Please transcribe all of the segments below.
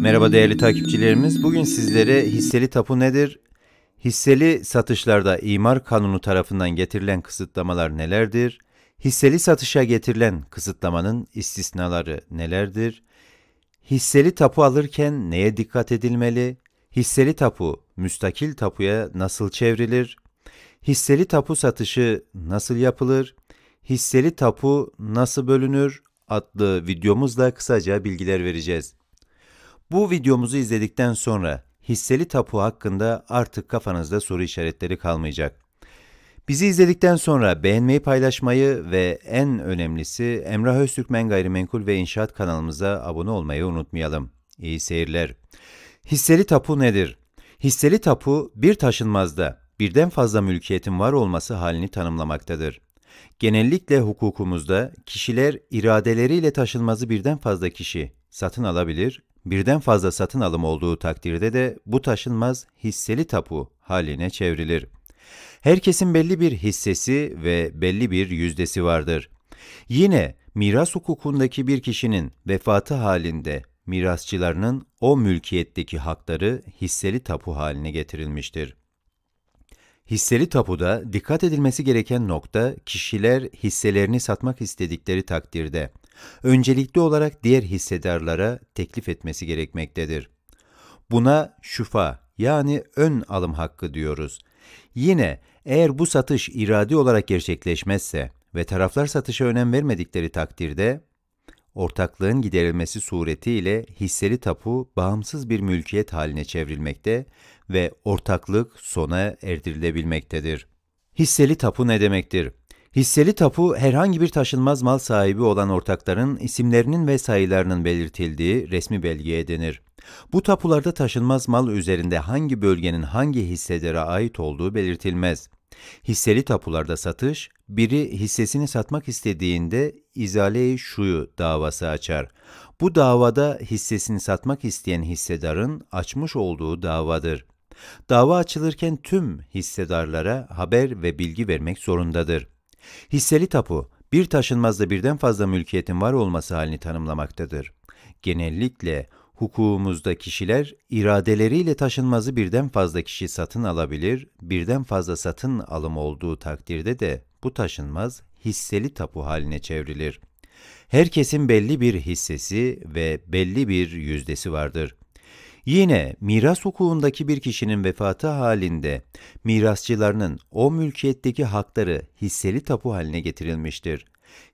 Merhaba değerli takipçilerimiz. Bugün sizlere hisseli tapu nedir? Hisseli satışlarda imar kanunu tarafından getirilen kısıtlamalar nelerdir? Hisseli satışa getirilen kısıtlamanın istisnaları nelerdir? Hisseli tapu alırken neye dikkat edilmeli? Hisseli tapu müstakil tapuya nasıl çevrilir? Hisseli tapu satışı nasıl yapılır? Hisseli tapu nasıl bölünür? adlı videomuzda kısaca bilgiler vereceğiz. Bu videomuzu izledikten sonra hisseli tapu hakkında artık kafanızda soru işaretleri kalmayacak. Bizi izledikten sonra beğenmeyi, paylaşmayı ve en önemlisi Emrah Öztürkmen Gayrimenkul ve İnşaat kanalımıza abone olmayı unutmayalım. İyi seyirler. Hisseli tapu nedir? Hisseli tapu bir taşınmazda birden fazla mülkiyetin var olması halini tanımlamaktadır. Genellikle hukukumuzda kişiler iradeleriyle taşınmazı birden fazla kişi satın alabilir birden fazla satın alım olduğu takdirde de bu taşınmaz hisseli tapu haline çevrilir. Herkesin belli bir hissesi ve belli bir yüzdesi vardır. Yine miras hukukundaki bir kişinin vefatı halinde mirasçılarının o mülkiyetteki hakları hisseli tapu haline getirilmiştir. Hisseli tapuda dikkat edilmesi gereken nokta kişiler hisselerini satmak istedikleri takdirde öncelikli olarak diğer hissedarlara teklif etmesi gerekmektedir. Buna şufa yani ön alım hakkı diyoruz. Yine eğer bu satış iradi olarak gerçekleşmezse ve taraflar satışa önem vermedikleri takdirde ortaklığın giderilmesi suretiyle hisseli tapu bağımsız bir mülkiyet haline çevrilmekte ve ortaklık sona erdirilebilmektedir. Hisseli tapu ne demektir? Hisseli tapu herhangi bir taşınmaz mal sahibi olan ortakların isimlerinin ve sayılarının belirtildiği resmi belgeye denir. Bu tapularda taşınmaz mal üzerinde hangi bölgenin hangi hisselere ait olduğu belirtilmez. Hisseli tapularda satış, biri hissesini satmak istediğinde izale-i şuyu davası açar. Bu davada hissesini satmak isteyen hissedarın açmış olduğu davadır. Dava açılırken tüm hissedarlara haber ve bilgi vermek zorundadır. Hisseli tapu, bir taşınmazda birden fazla mülkiyetin var olması halini tanımlamaktadır. Genellikle hukukumuzda kişiler iradeleriyle taşınmazı birden fazla kişi satın alabilir, birden fazla satın alım olduğu takdirde de bu taşınmaz hisseli tapu haline çevrilir. Herkesin belli bir hissesi ve belli bir yüzdesi vardır. Yine miras hukukundaki bir kişinin vefatı halinde mirasçılarının o mülkiyetteki hakları hisseli tapu haline getirilmiştir.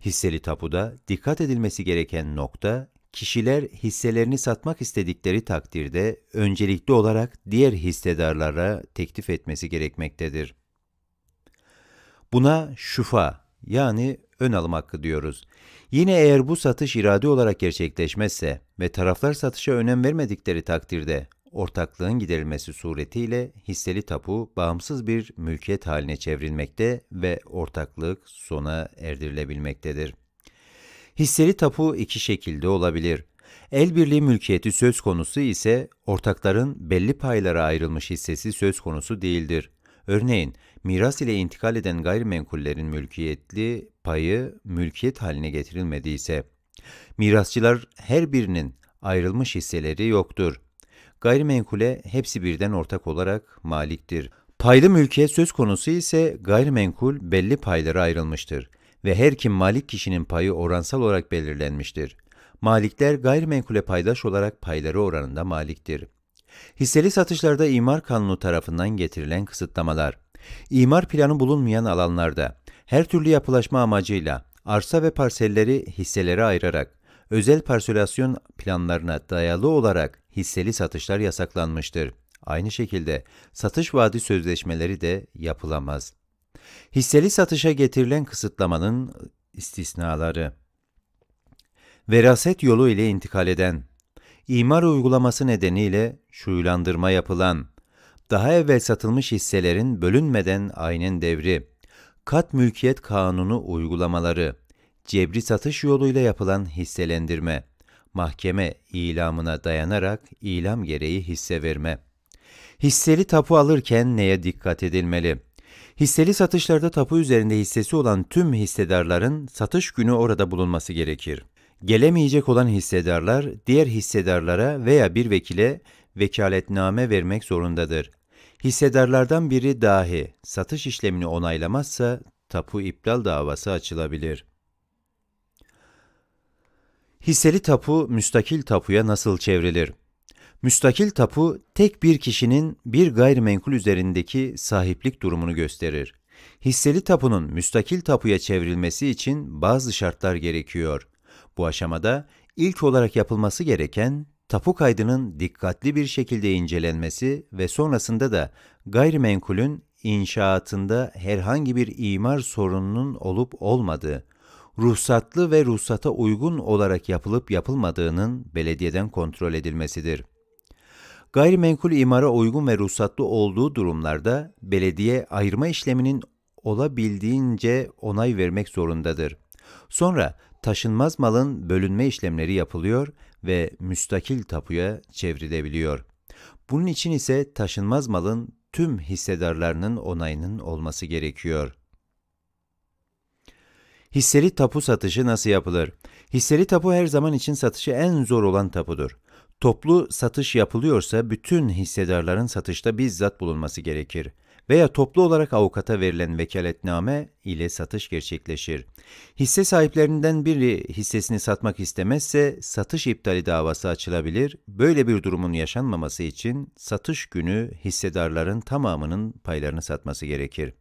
Hisseli tapuda dikkat edilmesi gereken nokta kişiler hisselerini satmak istedikleri takdirde öncelikli olarak diğer hissedarlara teklif etmesi gerekmektedir. Buna şufa yani ön alım hakkı diyoruz. Yine eğer bu satış irade olarak gerçekleşmezse ve taraflar satışa önem vermedikleri takdirde ortaklığın giderilmesi suretiyle hisseli tapu bağımsız bir mülkiyet haline çevrilmekte ve ortaklık sona erdirilebilmektedir. Hisseli tapu iki şekilde olabilir. El birliği mülkiyeti söz konusu ise ortakların belli paylara ayrılmış hissesi söz konusu değildir. Örneğin miras ile intikal eden gayrimenkullerin mülkiyetli payı mülkiyet haline getirilmediyse. Mirasçılar her birinin ayrılmış hisseleri yoktur. Gayrimenkule hepsi birden ortak olarak maliktir. Paylı mülkiyet söz konusu ise gayrimenkul belli paylara ayrılmıştır ve her kim malik kişinin payı oransal olarak belirlenmiştir. Malikler gayrimenkule paydaş olarak payları oranında maliktir. Hisseli satışlarda imar kanunu tarafından getirilen kısıtlamalar, imar planı bulunmayan alanlarda, her türlü yapılaşma amacıyla arsa ve parselleri hisselere ayırarak, özel parselasyon planlarına dayalı olarak hisseli satışlar yasaklanmıştır. Aynı şekilde satış vaadi sözleşmeleri de yapılamaz. Hisseli satışa getirilen kısıtlamanın istisnaları Veraset yolu ile intikal eden imar uygulaması nedeniyle şuylandırma yapılan, daha evvel satılmış hisselerin bölünmeden aynen devri, Kat Mülkiyet Kanunu uygulamaları, cebri satış yoluyla yapılan hisselendirme, mahkeme ilamına dayanarak ilam gereği hisse verme. Hisseli tapu alırken neye dikkat edilmeli? Hisseli satışlarda tapu üzerinde hissesi olan tüm hissedarların satış günü orada bulunması gerekir. Gelemeyecek olan hissedarlar diğer hissedarlara veya bir vekile vekaletname vermek zorundadır. Hissedarlardan biri dahi satış işlemini onaylamazsa tapu iptal davası açılabilir. Hisseli tapu müstakil tapuya nasıl çevrilir? Müstakil tapu tek bir kişinin bir gayrimenkul üzerindeki sahiplik durumunu gösterir. Hisseli tapunun müstakil tapuya çevrilmesi için bazı şartlar gerekiyor. Bu aşamada ilk olarak yapılması gereken tapu kaydının dikkatli bir şekilde incelenmesi ve sonrasında da gayrimenkulün inşaatında herhangi bir imar sorununun olup olmadığı, ruhsatlı ve ruhsata uygun olarak yapılıp yapılmadığının belediyeden kontrol edilmesidir. Gayrimenkul imara uygun ve ruhsatlı olduğu durumlarda belediye ayırma işleminin olabildiğince onay vermek zorundadır. Sonra taşınmaz malın bölünme işlemleri yapılıyor ve müstakil tapuya çevrilebiliyor. Bunun için ise taşınmaz malın tüm hissedarlarının onayının olması gerekiyor. Hisseli tapu satışı nasıl yapılır? Hisseli tapu her zaman için satışı en zor olan tapudur. Toplu satış yapılıyorsa bütün hissedarların satışta bizzat bulunması gerekir veya toplu olarak avukata verilen vekaletname ile satış gerçekleşir. Hisse sahiplerinden biri hissesini satmak istemezse satış iptali davası açılabilir. Böyle bir durumun yaşanmaması için satış günü hissedarların tamamının paylarını satması gerekir.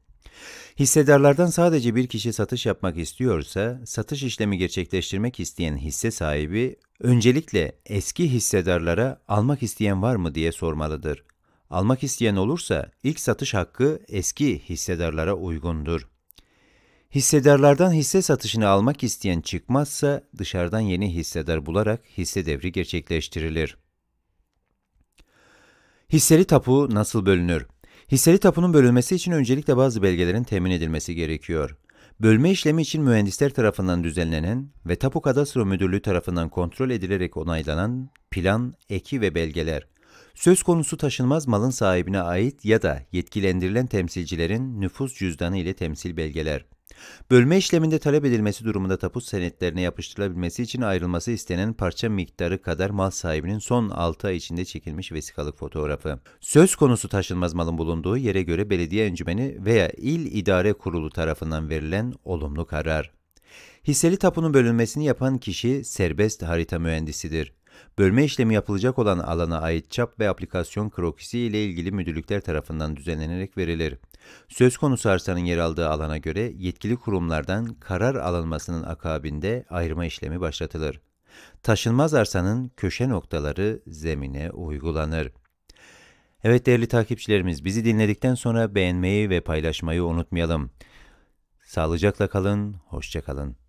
Hissedarlardan sadece bir kişi satış yapmak istiyorsa, satış işlemi gerçekleştirmek isteyen hisse sahibi öncelikle eski hissedarlara almak isteyen var mı diye sormalıdır. Almak isteyen olursa ilk satış hakkı eski hissedarlara uygundur. Hissedarlardan hisse satışını almak isteyen çıkmazsa dışarıdan yeni hissedar bularak hisse devri gerçekleştirilir. Hisseli tapu nasıl bölünür? Hisseli tapunun bölünmesi için öncelikle bazı belgelerin temin edilmesi gerekiyor. Bölme işlemi için mühendisler tarafından düzenlenen ve Tapu Kadastro Müdürlüğü tarafından kontrol edilerek onaylanan plan, eki ve belgeler, söz konusu taşınmaz malın sahibine ait ya da yetkilendirilen temsilcilerin nüfus cüzdanı ile temsil belgeler. Bölme işleminde talep edilmesi durumunda tapu senetlerine yapıştırılabilmesi için ayrılması istenen parça miktarı kadar mal sahibinin son 6 ay içinde çekilmiş vesikalık fotoğrafı. Söz konusu taşınmaz malın bulunduğu yere göre belediye encümeni veya il idare kurulu tarafından verilen olumlu karar. Hisseli tapunun bölünmesini yapan kişi serbest harita mühendisidir. Bölme işlemi yapılacak olan alana ait çap ve aplikasyon krokisi ile ilgili müdürlükler tarafından düzenlenerek verilir. Söz konusu arsanın yer aldığı alana göre yetkili kurumlardan karar alınmasının akabinde ayırma işlemi başlatılır. Taşınmaz arsanın köşe noktaları zemine uygulanır. Evet değerli takipçilerimiz bizi dinledikten sonra beğenmeyi ve paylaşmayı unutmayalım. Sağlıcakla kalın, hoşça kalın.